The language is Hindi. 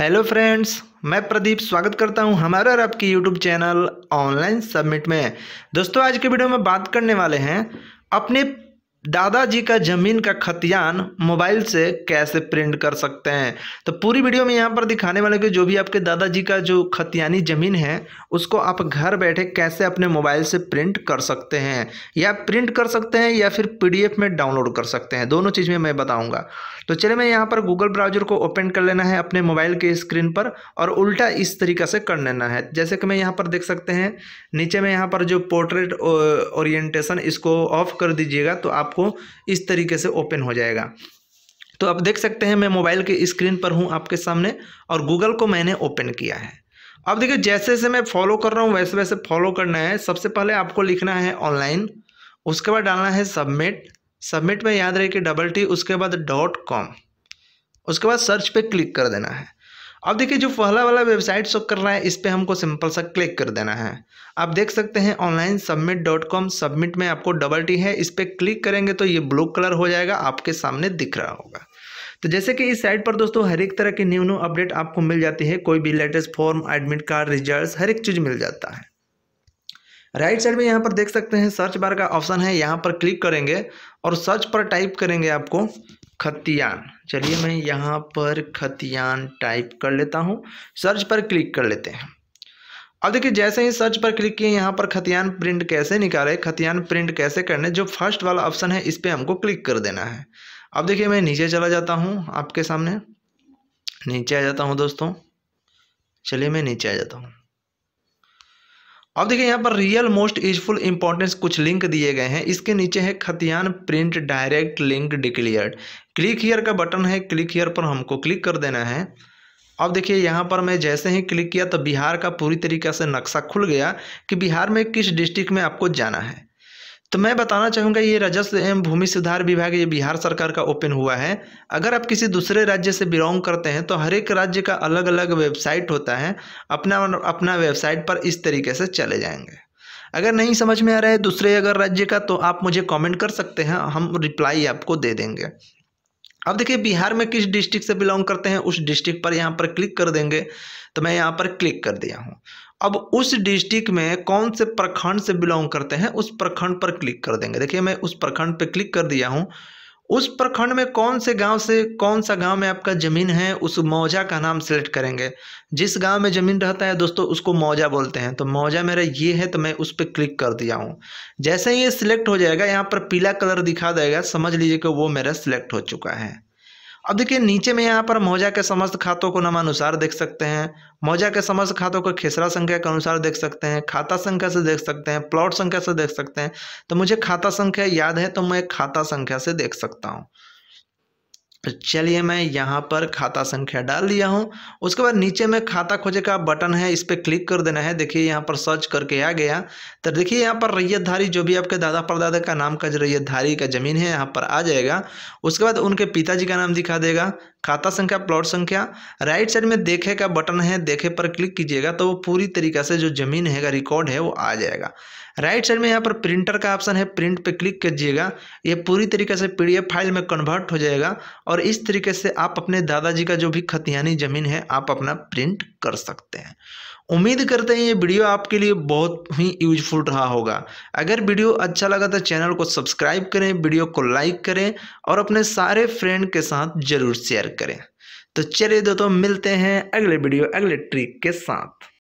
हेलो फ्रेंड्स मैं प्रदीप स्वागत करता हूं हमारे और आपके यूट्यूब चैनल ऑनलाइन सबमिट में दोस्तों आज के वीडियो में बात करने वाले हैं अपने दादाजी का जमीन का खतियान मोबाइल से कैसे प्रिंट कर सकते हैं तो पूरी वीडियो में यहाँ पर दिखाने वाले कि जो भी आपके दादाजी का जो खतियानी ज़मीन है उसको आप घर बैठे कैसे अपने मोबाइल से प्रिंट कर सकते हैं या प्रिंट कर सकते हैं या फिर पीडीएफ में डाउनलोड कर सकते हैं दोनों चीज़ में मैं बताऊँगा तो चले मैं यहाँ पर गूगल ब्राउजर को ओपन कर लेना है अपने मोबाइल के स्क्रीन पर और उल्टा इस तरीका से कर लेना है जैसे कि मैं यहाँ पर देख सकते हैं नीचे में यहाँ पर जो पोर्ट्रेट ओरिएंटेशन इसको ऑफ कर दीजिएगा तो आप आपको इस तरीके से ओपन हो जाएगा तो आप देख सकते हैं मैं मोबाइल के स्क्रीन पर हूँ आपके सामने और गूगल को मैंने ओपन किया है अब देखिए जैसे जैसे मैं फॉलो कर रहा हूँ वैसे वैसे फॉलो करना है सबसे पहले आपको लिखना है ऑनलाइन उसके बाद डालना है सबमिट सबमिट में याद रहे कि डबल टी उसके बाद डॉट कॉम उसके बाद सर्च पे क्लिक कर देना है अब देखिए जो पहला वाला वेबसाइट शो कर रहा है इस पर हमको सिंपल सा क्लिक कर देना है आप देख सकते हैं online submit dot com submit में आपको डबल टी है इस पर क्लिक करेंगे तो ये ब्लू कलर हो जाएगा आपके सामने दिख रहा होगा तो जैसे कि इस साइट पर दोस्तों हर एक तरह की न्यू न्यू अपडेट आपको मिल जाती है कोई भी latest form admit card result हर एक चीज़ मिल जाता है राइट right साइड में यहाँ पर देख सकते हैं सर्च बार का ऑप्शन है यहाँ पर क्लिक करेंगे और सर्च पर टाइप करेंगे आपको खतियान चलिए मैं यहाँ पर खतियान टाइप कर लेता हूँ सर्च पर क्लिक कर लेते हैं अब देखिए जैसे ही सर्च पर क्लिक किए यहाँ पर खतियान प्रिंट कैसे निकाले खतियान प्रिंट कैसे करने जो फर्स्ट वाला ऑप्शन है इस पर हमको क्लिक कर देना है अब देखिए मैं नीचे चला जाता हूँ आपके सामने नीचे आ जाता हूँ दोस्तों चलिए मैं नीचे आ जाता हूँ अब देखिए यहाँ पर रियल मोस्ट यूजफुल इंपॉर्टेंस कुछ लिंक दिए गए हैं इसके नीचे है खतियान print direct link declared click here का बटन है क्लिक हीयर पर हमको क्लिक कर देना है अब देखिए यहाँ पर मैं जैसे ही क्लिक किया तो बिहार का पूरी तरीके से नक्शा खुल गया कि बिहार में किस डिस्ट्रिक्ट में आपको जाना है तो मैं बताना चाहूँगा ये राजस्व एवं भूमि सुधार विभाग ये बिहार सरकार का ओपन हुआ है अगर आप किसी दूसरे राज्य से बिलोंग करते हैं तो हर एक राज्य का अलग अलग वेबसाइट होता है अपना अपना वेबसाइट पर इस तरीके से चले जाएंगे अगर नहीं समझ में आ रहा है दूसरे अगर राज्य का तो आप मुझे कमेंट कर सकते हैं हम रिप्लाई आपको दे देंगे अब देखिए बिहार में किस डिस्ट्रिक्ट से बिलोंग करते हैं उस डिस्ट्रिक्ट पर यहाँ पर क्लिक कर देंगे तो मैं यहाँ पर क्लिक कर दिया हूँ अब उस डिस्ट्रिक्ट में कौन से प्रखंड से बिलोंग करते हैं उस प्रखंड पर क्लिक कर देंगे देखिए मैं उस प्रखंड पर क्लिक कर दिया हूँ उस प्रखंड में कौन से गांव से कौन सा गांव में आपका ज़मीन है उस मौजा का नाम सेलेक्ट करेंगे जिस गांव में ज़मीन रहता है दोस्तों उसको मौजा बोलते हैं तो मौजा मेरा ये है तो मैं उस पर क्लिक कर दिया हूँ जैसे ही ये सिलेक्ट हो जाएगा यहाँ पर पीला कलर दिखा देगा समझ लीजिए कि वो मेरा सिलेक्ट हो चुका है अब देखिए नीचे में यहाँ पर मौजा के समस्त खातों को नमानुसार देख सकते हैं मौजा के समस्त खातों को खेसरा संख्या के अनुसार देख सकते हैं खाता संख्या से देख सकते हैं प्लॉट संख्या से देख सकते हैं तो मुझे खाता संख्या याद है तो मैं खाता संख्या से देख सकता हूँ तो चलिए मैं यहाँ पर खाता संख्या डाल दिया हूँ उसके बाद नीचे में खाता खोजे का बटन है इस पर क्लिक कर देना है देखिए यहाँ पर सर्च करके आ गया तो देखिए यहाँ पर रैयतधारी जो भी आपके दादा परदादा का नाम का जो रैयतधारी का ज़मीन है यहाँ पर आ जाएगा उसके बाद उनके पिताजी का नाम दिखा देगा खाता संख्या प्लॉट संख्या राइट साइड में देखे का बटन है देखे पर क्लिक कीजिएगा तो वो पूरी तरीका से जो ज़मीन हैगा रिकॉर्ड है वो आ जाएगा राइट साइड में यहाँ पर प्रिंटर का ऑप्शन है प्रिंट पे क्लिक कीजिएगा ये पूरी तरीके से पी फाइल में कन्वर्ट हो जाएगा और इस तरीके से आप अपने दादाजी का जो भी खतियानी ज़मीन है आप अपना प्रिंट कर सकते हैं उम्मीद करते हैं ये वीडियो आपके लिए बहुत ही यूजफुल रहा होगा अगर वीडियो अच्छा लगा तो चैनल को सब्सक्राइब करें वीडियो को लाइक करें और अपने सारे फ्रेंड के साथ ज़रूर शेयर करें तो चलिए दोस्तों मिलते हैं अगले वीडियो अगले ट्रिक के साथ